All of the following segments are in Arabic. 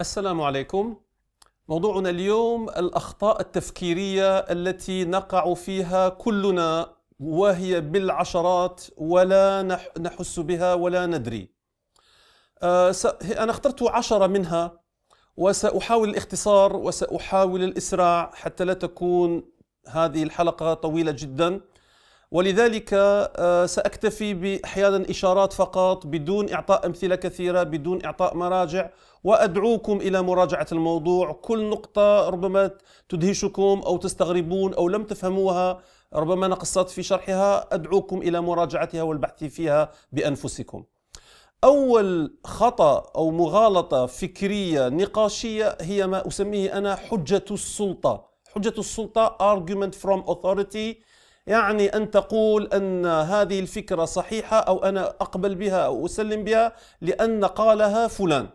السلام عليكم موضوعنا اليوم الاخطاء التفكيريه التي نقع فيها كلنا وهي بالعشرات ولا نحس بها ولا ندري آه، انا اخترت عشره منها وساحاول الاختصار وساحاول الاسراع حتى لا تكون هذه الحلقه طويله جدا ولذلك آه، سأكتفي بأحيانا إشارات فقط بدون إعطاء أمثلة كثيرة بدون إعطاء مراجع وأدعوكم إلى مراجعة الموضوع كل نقطة ربما تدهشكم أو تستغربون أو لم تفهموها ربما نقصت في شرحها أدعوكم إلى مراجعتها والبحث فيها بأنفسكم أول خطأ أو مغالطة فكرية نقاشية هي ما أسميه أنا حجة السلطة حجة السلطة argument from authority يعني أن تقول أن هذه الفكرة صحيحة أو أنا أقبل بها أو أسلم بها لأن قالها فلان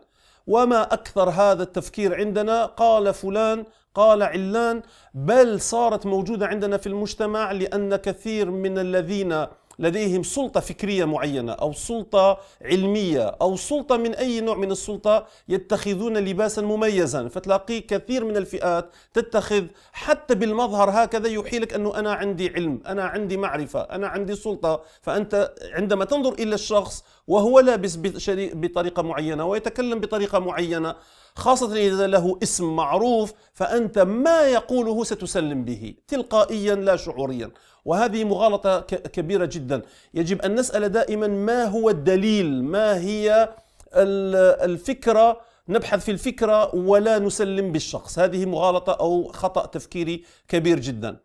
وما أكثر هذا التفكير عندنا قال فلان قال علان بل صارت موجودة عندنا في المجتمع لأن كثير من الذين لديهم سلطة فكرية معينة أو سلطة علمية أو سلطة من أي نوع من السلطة يتخذون لباسا مميزا فتلاقي كثير من الفئات تتخذ حتى بالمظهر هكذا يحيلك أنه أنا عندي علم أنا عندي معرفة أنا عندي سلطة فأنت عندما تنظر إلى الشخص وهو لابس بطريقة معينة ويتكلم بطريقة معينة خاصة إذا له اسم معروف فأنت ما يقوله ستسلم به تلقائيا لا شعوريا وهذه مغالطة كبيرة جدا يجب أن نسأل دائما ما هو الدليل ما هي الفكرة نبحث في الفكرة ولا نسلم بالشخص هذه مغالطة أو خطأ تفكيري كبير جدا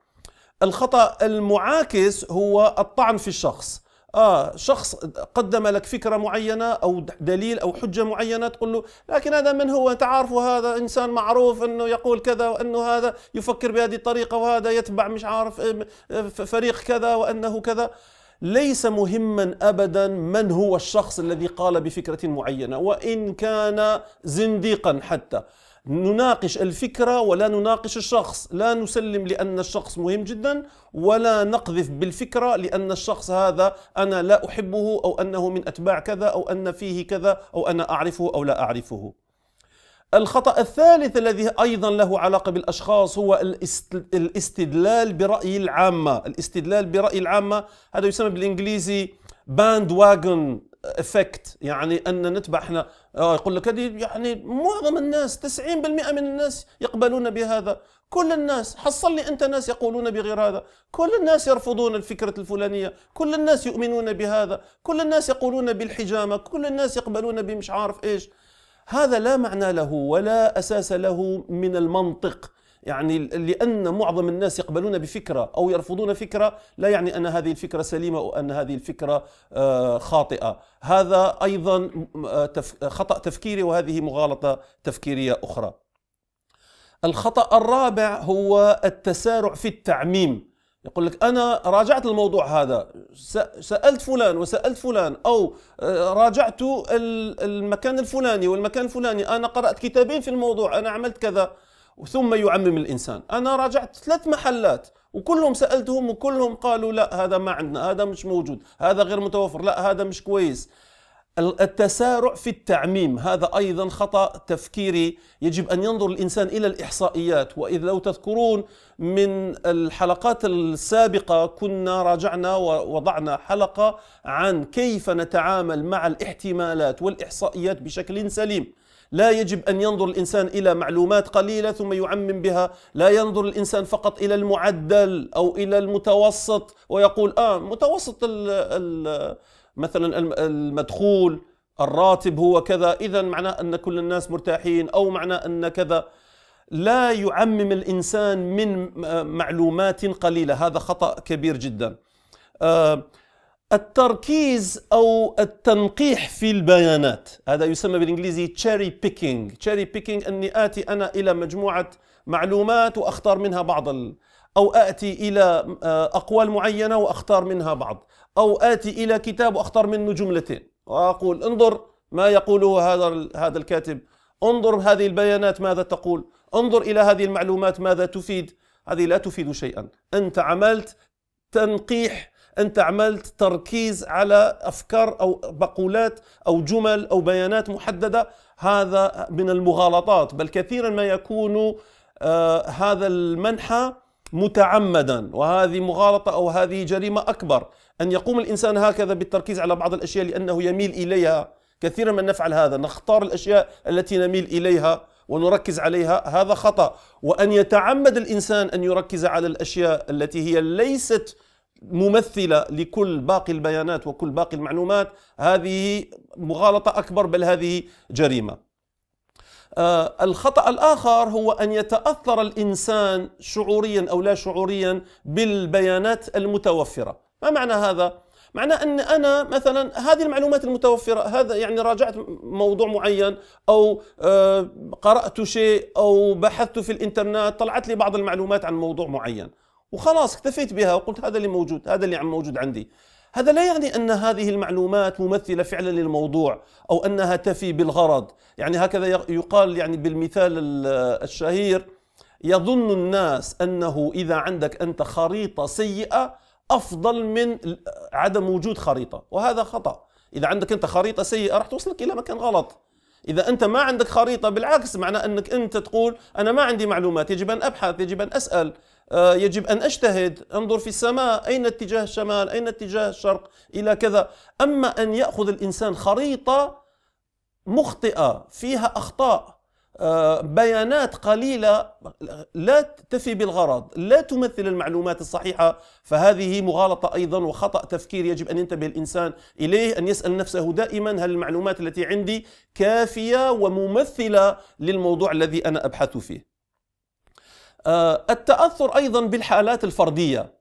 الخطأ المعاكس هو الطعن في الشخص اه شخص قدم لك فكره معينه او دليل او حجه معينه تقول له لكن هذا من هو تعرفه هذا انسان معروف انه يقول كذا وانه هذا يفكر بهذه الطريقه وهذا يتبع مش عارف آه، آه، فريق كذا وانه كذا ليس مهما ابدا من هو الشخص الذي قال بفكره معينه وان كان زنديقا حتى نناقش الفكرة ولا نناقش الشخص لا نسلم لأن الشخص مهم جدا ولا نقذف بالفكرة لأن الشخص هذا أنا لا أحبه أو أنه من أتباع كذا أو أن فيه كذا أو أنا أعرفه أو لا أعرفه الخطأ الثالث الذي أيضا له علاقة بالأشخاص هو الاستدلال برأي العامة الاستدلال برأي العامة هذا يسمى بالإنجليزي باند واجن افكت يعني ان نتبع احنا آه يقول لك هذه يعني معظم الناس 90% من الناس يقبلون بهذا كل الناس حصل لي انت ناس يقولون بغير هذا كل الناس يرفضون الفكره الفلانيه كل الناس يؤمنون بهذا كل الناس يقولون بالحجامه كل الناس يقبلون بمش عارف ايش هذا لا معنى له ولا اساس له من المنطق يعني لأن معظم الناس يقبلون بفكرة أو يرفضون فكرة لا يعني أن هذه الفكرة سليمة أو أن هذه الفكرة آه، خاطئة هذا أيضا آه، خطأ تفكيري وهذه مغالطة تفكيرية أخرى الخطأ الرابع هو التسارع في التعميم يقول لك انا راجعت الموضوع هذا سالت فلان وسالت فلان او آه، راجعت المكان الفلاني والمكان الفلاني انا قرات كتابين في الموضوع انا عملت كذا ثم يعمم الانسان انا راجعت ثلاث محلات وكلهم سالتهم وكلهم قالوا لا هذا ما عندنا هذا مش موجود هذا غير متوفر لا هذا مش كويس التسارع في التعميم هذا ايضا خطا تفكيري يجب ان ينظر الانسان الى الاحصائيات واذا لو تذكرون من الحلقات السابقه كنا راجعنا ووضعنا حلقه عن كيف نتعامل مع الاحتمالات والاحصائيات بشكل سليم لا يجب أن ينظر الإنسان إلى معلومات قليلة ثم يعمم بها لا ينظر الإنسان فقط إلى المعدل أو إلى المتوسط ويقول آه متوسط الـ الـ مثلا المدخول الراتب هو كذا إذا معناه أن كل الناس مرتاحين أو معناه أن كذا لا يعمم الإنسان من معلومات قليلة هذا خطأ كبير جدا آه التركيز أو التنقيح في البيانات هذا يسمى بالإنجليزي cherry picking cherry picking أني آتي أنا إلى مجموعة معلومات وأختار منها بعض ال... أو آتي إلى آه، أقوال معينة وأختار منها بعض أو آتي إلى كتاب وأختار منه جملتين وأقول انظر ما يقوله هذا هذا الكاتب انظر هذه البيانات ماذا تقول انظر إلى هذه المعلومات ماذا تفيد هذه لا تفيد شيئا أنت عملت تنقيح انت عملت تركيز على افكار او مقولات او جمل او بيانات محدده هذا من المغالطات بل كثيرا ما يكون آه، هذا المنحى متعمدا وهذه مغالطه او هذه جريمه اكبر ان يقوم الانسان هكذا بالتركيز على بعض الاشياء لانه يميل اليها كثيرا ما نفعل هذا نختار الاشياء التي نميل اليها ونركز عليها هذا خطا وان يتعمد الانسان ان يركز على الاشياء التي هي ليست ممثلة لكل باقي البيانات وكل باقي المعلومات هذه مغالطة أكبر بل هذه جريمة آه، الخطأ الآخر هو أن يتأثر الإنسان شعوريا أو لا شعوريا بالبيانات المتوفرة ما معنى هذا؟ معنى ان انا مثلا هذه المعلومات المتوفره هذا يعني راجعت موضوع معين او آه، قرات شيء او بحثت في الانترنت طلعت لي بعض المعلومات عن موضوع معين وخلاص اكتفيت بها وقلت هذا اللي موجود هذا اللي عم موجود عندي هذا لا يعني ان هذه المعلومات ممثله فعلا للموضوع او انها تفي بالغرض يعني هكذا يقال يعني بالمثال الشهير يظن الناس انه اذا عندك انت خريطه سيئه افضل من عدم وجود خريطه وهذا خطا اذا عندك انت خريطه سيئه راح توصلك الى مكان غلط إذا أنت ما عندك خريطة بالعكس معنى أنك أنت تقول أنا ما عندي معلومات يجب أن أبحث يجب أن أسأل آه، يجب أن أجتهد أنظر في السماء أين اتجاه الشمال أين اتجاه الشرق إلى كذا أما أن يأخذ الإنسان خريطة مخطئة فيها أخطاء بيانات قليلة لا تفي بالغرض لا تمثل المعلومات الصحيحة فهذه مغالطة أيضا وخطأ تفكير يجب أن ينتبه الإنسان إليه أن يسأل نفسه دائما هل المعلومات التي عندي كافية وممثلة للموضوع الذي أنا أبحث فيه آه، التأثر أيضا بالحالات الفردية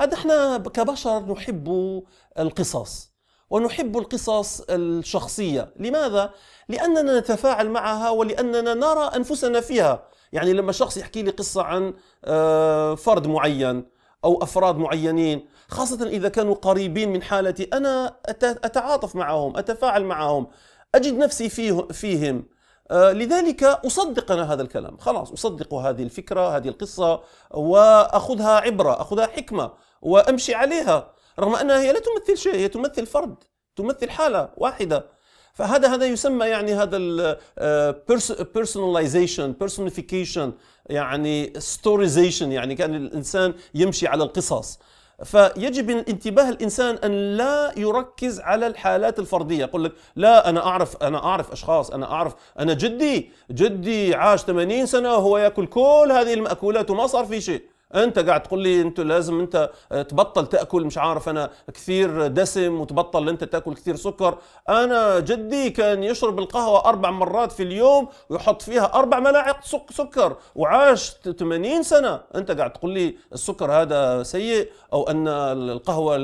هذا احنا كبشر نحب القصص ونحب القصص الشخصية لماذا؟ لأننا نتفاعل معها ولأننا نرى أنفسنا فيها يعني لما شخص يحكي لي قصة عن آه، فرد معين أو أفراد معينين خاصة إذا كانوا قريبين من حالتي أنا أتعاطف معهم أتفاعل معهم أجد نفسي فيهم آه، لذلك أصدق أنا هذا الكلام خلاص أصدق هذه الفكرة هذه القصة وأخذها عبرة أخذها حكمة وأمشي عليها رغم أنها هي لا تمثل شيء هي تمثل فرد تمثل حالة واحدة فهذا هذا يسمى يعني هذا البيرسوناليزيشن آه، بيرسونيفيكيشن يعني ستوريزيشن يعني كان الانسان يمشي على القصص فيجب انتباه الانسان ان لا يركز على الحالات الفرديه يقول لك لا انا اعرف انا اعرف اشخاص انا اعرف انا جدي جدي عاش 80 سنه وهو ياكل كل هذه الماكولات وما صار في شيء انت قاعد تقول لي انت لازم انت آه، تبطل تاكل مش عارف انا كثير دسم وتبطل انت تاكل كثير سكر انا جدي كان يشرب القهوه اربع مرات في اليوم ويحط فيها اربع ملاعق سكر وعاش 80 سنه انت قاعد تقول لي السكر هذا سيء او ان القهوه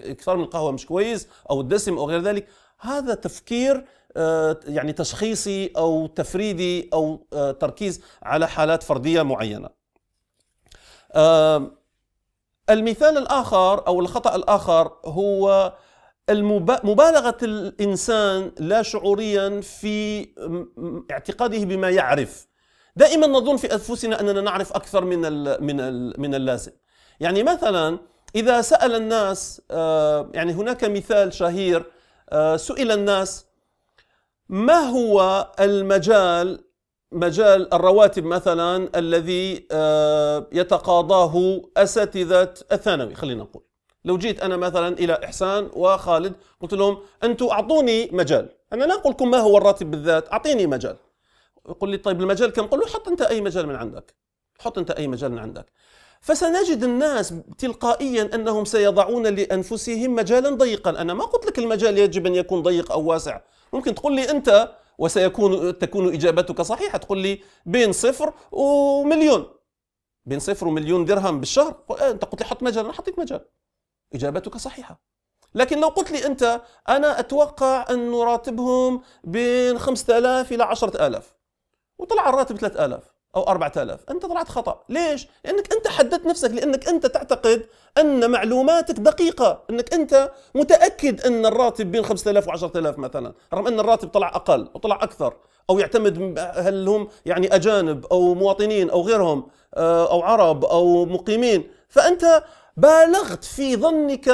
اكثر من القهوه مش كويس او الدسم او غير ذلك هذا تفكير آه، يعني تشخيصي او تفريدي او آه، تركيز على حالات فرديه معينه المثال الآخر أو الخطأ الآخر هو مبالغة الإنسان لا شعوريا في اعتقاده بما يعرف دائما نظن في أنفسنا أننا نعرف أكثر من من من اللازم يعني مثلا إذا سأل الناس يعني هناك مثال شهير آه، سئل الناس ما هو المجال مجال الرواتب مثلا الذي آه، يتقاضاه اساتذه الثانوي خلينا نقول لو جيت انا مثلا الى احسان وخالد قلت لهم انتم اعطوني مجال انا لا اقول لكم ما هو الراتب بالذات اعطيني مجال يقول لي طيب المجال كم قل له حط انت اي مجال من عندك حط انت اي مجال من عندك فسنجد الناس تلقائيا انهم سيضعون لانفسهم مجالا ضيقا انا ما قلت لك المجال يجب ان يكون ضيق او واسع ممكن تقول لي انت وسيكون تكون إجابتك صحيحة تقول لي بين صفر ومليون بين صفر ومليون درهم بالشهر أنت قلت لي حط مجال أنا حطيت مجال إجابتك صحيحة لكن لو قلت لي أنت أنا أتوقع أن راتبهم بين 5000 إلى 10000 وطلع الراتب 3000 أو 4000 أنت طلعت خطأ ليش؟ لأنك أنت حددت نفسك لأنك أنت تعتقد أن معلوماتك دقيقة أنك أنت متأكد أن الراتب بين 5000 و 10000 مثلا رغم أن الراتب طلع أقل وطلع أكثر أو يعتمد هل هم يعني أجانب أو مواطنين أو غيرهم آه، أو عرب أو مقيمين فأنت بالغت في ظنك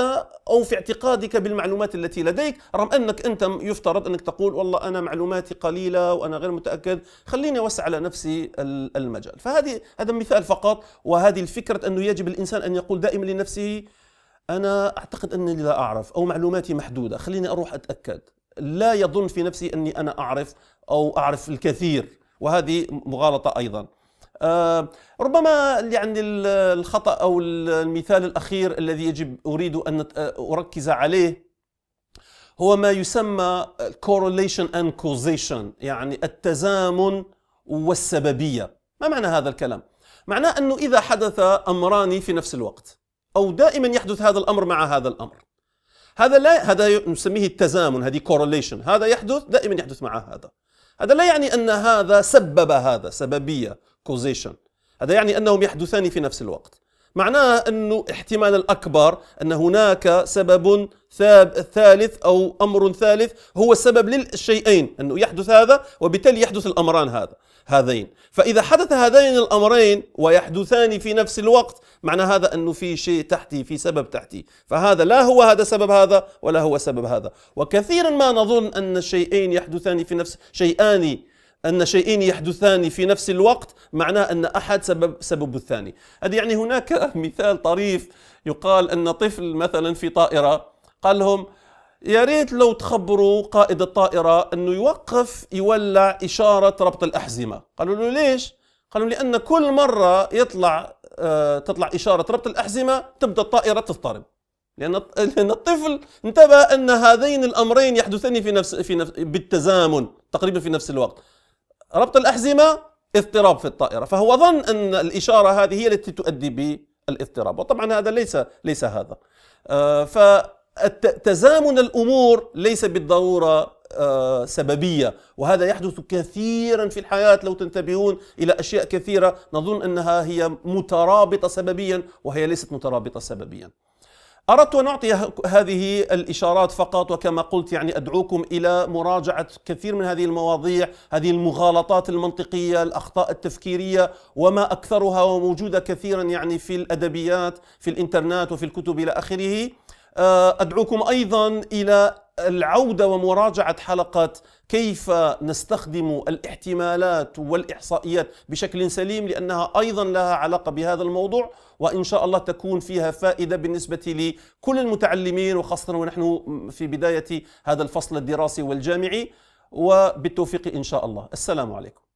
او في اعتقادك بالمعلومات التي لديك رغم انك انت يفترض انك تقول والله انا معلوماتي قليله وانا غير متاكد خليني اوسع على نفسي المجال فهذه هذا مثال فقط وهذه الفكره انه يجب الانسان ان يقول دائما لنفسه انا اعتقد انني لا اعرف او معلوماتي محدوده خليني اروح اتاكد لا يظن في نفسي اني انا اعرف او اعرف الكثير وهذه مغالطه ايضا آه، ربما يعني الخطأ أو المثال الأخير الذي يجب أريد أن آه، أركز عليه هو ما يسمى correlation and causation يعني التزامن والسببية ما معنى هذا الكلام؟ معناه أنه إذا حدث أمران في نفس الوقت أو دائما يحدث هذا الأمر مع هذا الأمر هذا لا هذا نسميه التزامن هذه correlation هذا يحدث دائما يحدث مع هذا هذا لا يعني أن هذا سبب هذا سببية causation هذا يعني أنهم يحدثان في نفس الوقت معناه أنه احتمال الأكبر أن هناك سبب ثالث أو أمر ثالث هو السبب للشيئين أنه يحدث هذا وبالتالي يحدث الأمران هذا هذين فإذا حدث هذين الأمرين ويحدثان في نفس الوقت معنى هذا أنه في شيء تحتي في سبب تحتي فهذا لا هو هذا سبب هذا ولا هو سبب هذا وكثيرا ما نظن أن الشيئين يحدثان في نفس شيئان أن شيئين يحدثان في نفس الوقت معناه أن أحد سبب سبب الثاني هذا يعني هناك مثال طريف يقال أن طفل مثلا في طائرة قال لهم يا ريت لو تخبروا قائد الطائرة أنه يوقف يولع إشارة ربط الأحزمة قالوا له ليش؟ قالوا لأن كل مرة يطلع آه تطلع إشارة ربط الأحزمة تبدأ الطائرة تضطرب لأن لأن الطفل انتبه أن هذين الأمرين يحدثان في نفس في نفس بالتزامن تقريبا في نفس الوقت ربط الأحزمة اضطراب في الطائرة فهو ظن أن الإشارة هذه هي التي تؤدي بالاضطراب وطبعا هذا ليس ليس هذا آه، فتزامن الأمور ليس بالضرورة آه، سببية وهذا يحدث كثيرا في الحياة لو تنتبهون إلى أشياء كثيرة نظن أنها هي مترابطة سببيا وهي ليست مترابطة سببيا أردت أن أعطي هذه الإشارات فقط وكما قلت يعني أدعوكم إلى مراجعة كثير من هذه المواضيع هذه المغالطات المنطقية الأخطاء التفكيرية وما أكثرها وموجودة كثيرا يعني في الأدبيات في الإنترنت وفي الكتب إلى آخره آه، أدعوكم أيضا إلى العودة ومراجعة حلقات كيف نستخدم الاحتمالات والإحصائيات بشكل سليم لأنها أيضا لها علاقة بهذا الموضوع وإن شاء الله تكون فيها فائدة بالنسبة لكل المتعلمين وخاصة ونحن في بداية هذا الفصل الدراسي والجامعي وبالتوفيق إن شاء الله السلام عليكم